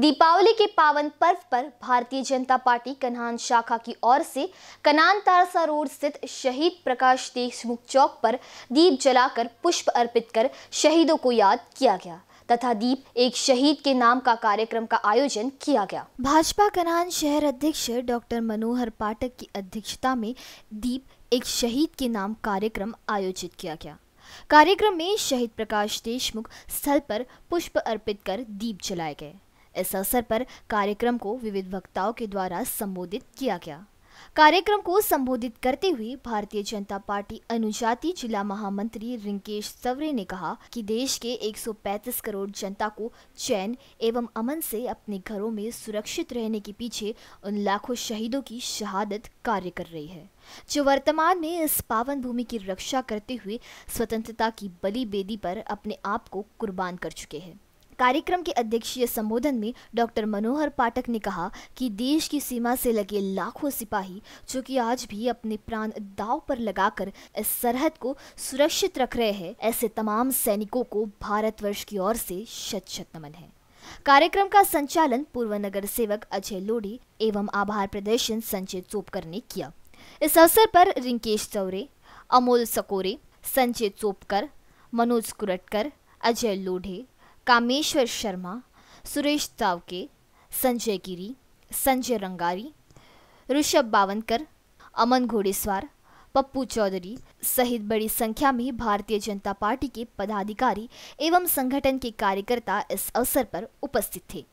दीपावली के पावन पर्व पर भारतीय जनता पार्टी कन्हान शाखा की ओर से कनान तारसा रोड स्थित शहीद प्रकाश देशमुख चौक पर दीप जलाकर पुष्प अर्पित कर शहीदों को याद किया गया तथा दीप एक शहीद के नाम का कार्यक्रम का आयोजन किया गया भाजपा कनान शहर अध्यक्ष डॉक्टर मनोहर पाठक की अध्यक्षता में दीप एक शहीद के नाम कार्यक्रम आयोजित किया गया कार्यक्रम में शहीद प्रकाश देशमुख स्थल पर पुष्प अर्पित कर दीप जलाए गए इस अवसर पर कार्यक्रम को विविध वक्ताओं के द्वारा संबोधित किया गया कार्यक्रम को संबोधित करते हुए भारतीय जनता पार्टी अनुजाति जिला महामंत्री रिंकेश सवरे ने कहा कि देश के 135 करोड़ जनता को चैन एवं अमन से अपने घरों में सुरक्षित रहने के पीछे उन लाखों शहीदों की शहादत कार्य कर रही है जो वर्तमान में इस पावन भूमि की रक्षा करते हुए स्वतंत्रता की बलि बेदी पर अपने आप को कुर्बान कर चुके हैं कार्यक्रम के अध्यक्षीय संबोधन में डॉक्टर मनोहर पाठक ने कहा कि देश की सीमा से लगे लाखों सिपाही जो कि आज भी अपने प्राण दाव पर लगाकर इस सरहद को सुरक्षित रख रहे हैं ऐसे तमाम सैनिकों को भारतवर्ष की ओर से शत शत नमन है कार्यक्रम का संचालन पूर्व नगर सेवक अजय लोढ़ी एवं आभार प्रदर्शन संजय चोपकर ने किया इस अवसर पर रिंकेश चौरे अमोल सकोरे संजय चोपकर मनोज कुरटकर अजय लोढ़े कामेश्वर शर्मा सुरेश तावके संजय गिरी संजय रंगारी ऋषभ बावनकर अमन घोड़ेस्वार पप्पू चौधरी सहित बड़ी संख्या में भारतीय जनता पार्टी के पदाधिकारी एवं संगठन के कार्यकर्ता इस अवसर पर उपस्थित थे